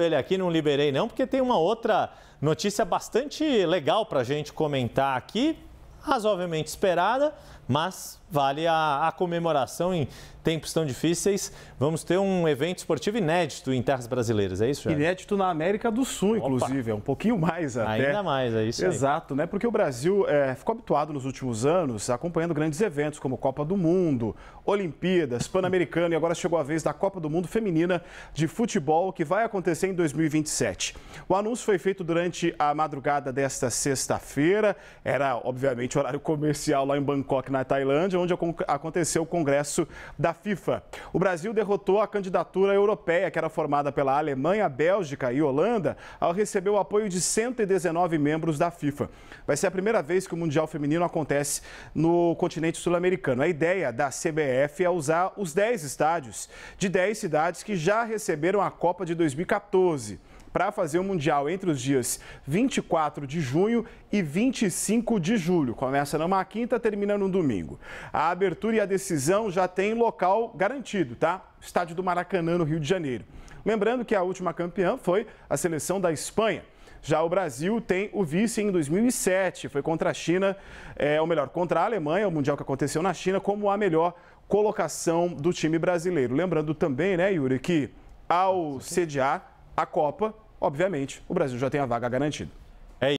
ele aqui, não liberei não, porque tem uma outra notícia bastante legal para gente comentar aqui razoavelmente esperada, mas vale a, a, comemoração em tempos tão difíceis. Vamos ter um evento esportivo inédito em terras brasileiras, é isso? Jair? Inédito na América do Sul, Opa. inclusive, é um pouquinho mais até. Ainda mais, é isso. Exato, né? Porque o Brasil é, ficou habituado nos últimos anos acompanhando grandes eventos como Copa do Mundo, Olimpíadas, Pan-Americano e agora chegou a vez da Copa do Mundo Feminina de Futebol que vai acontecer em 2027. O anúncio foi feito durante a madrugada desta sexta-feira. Era obviamente durante o horário comercial lá em Bangkok, na Tailândia, onde aconteceu o congresso da FIFA. O Brasil derrotou a candidatura europeia, que era formada pela Alemanha, Bélgica e Holanda, ao receber o apoio de 119 membros da FIFA. Vai ser a primeira vez que o Mundial Feminino acontece no continente sul-americano. A ideia da CBF é usar os 10 estádios de 10 cidades que já receberam a Copa de 2014 para fazer o Mundial entre os dias 24 de junho e 25 de julho. Começa numa quinta, termina no domingo. A abertura e a decisão já tem local garantido, tá? Estádio do Maracanã, no Rio de Janeiro. Lembrando que a última campeã foi a seleção da Espanha. Já o Brasil tem o vice em 2007, foi contra a China, é, ou melhor, contra a Alemanha, o Mundial que aconteceu na China, como a melhor colocação do time brasileiro. Lembrando também, né, Yuri, que ao sediar a Copa, obviamente, o Brasil já tem a vaga garantida.